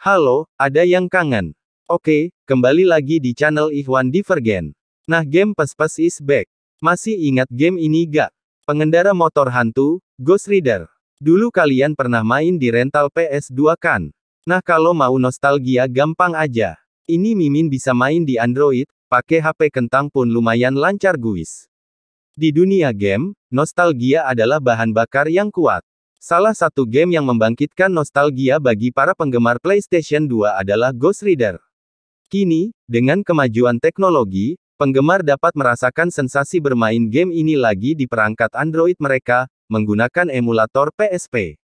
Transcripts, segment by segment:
Halo, ada yang kangen? Oke, kembali lagi di channel Ikhwan Divergen. Nah game pas-pas is back. Masih ingat game ini gak? Pengendara motor hantu, Ghost Rider. Dulu kalian pernah main di rental PS2 kan? Nah kalau mau nostalgia gampang aja. Ini Mimin bisa main di Android, pakai HP kentang pun lumayan lancar guys. Di dunia game, nostalgia adalah bahan bakar yang kuat. Salah satu game yang membangkitkan nostalgia bagi para penggemar PlayStation 2 adalah Ghost Rider. Kini, dengan kemajuan teknologi, penggemar dapat merasakan sensasi bermain game ini lagi di perangkat Android mereka, menggunakan emulator PSP.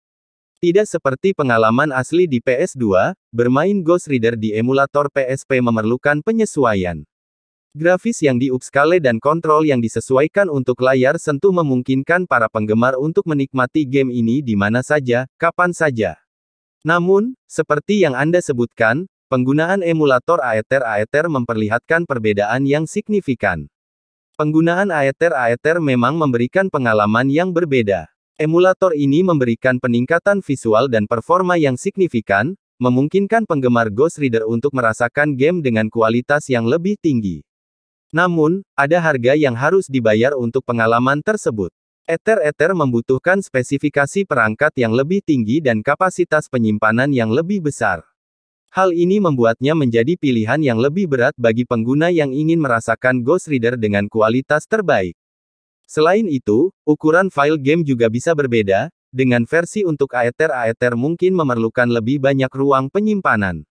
Tidak seperti pengalaman asli di PS2, bermain Ghost Rider di emulator PSP memerlukan penyesuaian. Grafis yang diupscale dan kontrol yang disesuaikan untuk layar sentuh memungkinkan para penggemar untuk menikmati game ini di mana saja, kapan saja. Namun, seperti yang Anda sebutkan, penggunaan emulator Aether-Aether e memperlihatkan perbedaan yang signifikan. Penggunaan Aether-Aether e memang memberikan pengalaman yang berbeda. Emulator ini memberikan peningkatan visual dan performa yang signifikan, memungkinkan penggemar Ghost Rider untuk merasakan game dengan kualitas yang lebih tinggi. Namun, ada harga yang harus dibayar untuk pengalaman tersebut. Ether-Ether membutuhkan spesifikasi perangkat yang lebih tinggi dan kapasitas penyimpanan yang lebih besar. Hal ini membuatnya menjadi pilihan yang lebih berat bagi pengguna yang ingin merasakan Ghost Reader dengan kualitas terbaik. Selain itu, ukuran file game juga bisa berbeda, dengan versi untuk Aether-Aether e e mungkin memerlukan lebih banyak ruang penyimpanan.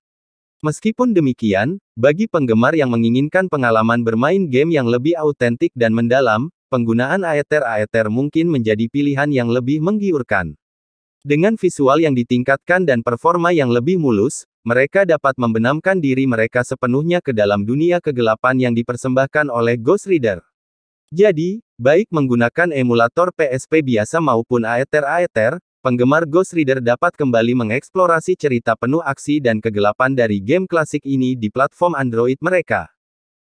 Meskipun demikian, bagi penggemar yang menginginkan pengalaman bermain game yang lebih autentik dan mendalam, penggunaan Aether-Aether mungkin menjadi pilihan yang lebih menggiurkan. Dengan visual yang ditingkatkan dan performa yang lebih mulus, mereka dapat membenamkan diri mereka sepenuhnya ke dalam dunia kegelapan yang dipersembahkan oleh Ghost Rider. Jadi, baik menggunakan emulator PSP biasa maupun Aether-Aether, penggemar Ghost Rider dapat kembali mengeksplorasi cerita penuh aksi dan kegelapan dari game klasik ini di platform Android mereka.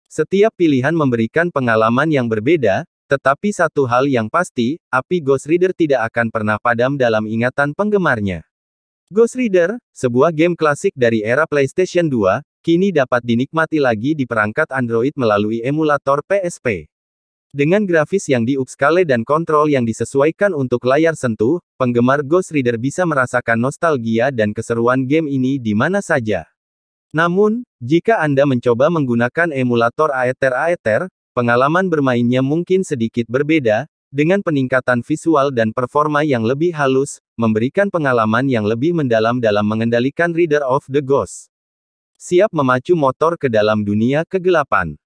Setiap pilihan memberikan pengalaman yang berbeda, tetapi satu hal yang pasti, api Ghost Rider tidak akan pernah padam dalam ingatan penggemarnya. Ghost Rider, sebuah game klasik dari era PlayStation 2, kini dapat dinikmati lagi di perangkat Android melalui emulator PSP. Dengan grafis yang diupscale dan kontrol yang disesuaikan untuk layar sentuh, penggemar Ghost Rider bisa merasakan nostalgia dan keseruan game ini di mana saja. Namun, jika Anda mencoba menggunakan emulator Aether-Aether, pengalaman bermainnya mungkin sedikit berbeda, dengan peningkatan visual dan performa yang lebih halus, memberikan pengalaman yang lebih mendalam dalam mengendalikan Rider of the Ghost. Siap memacu motor ke dalam dunia kegelapan.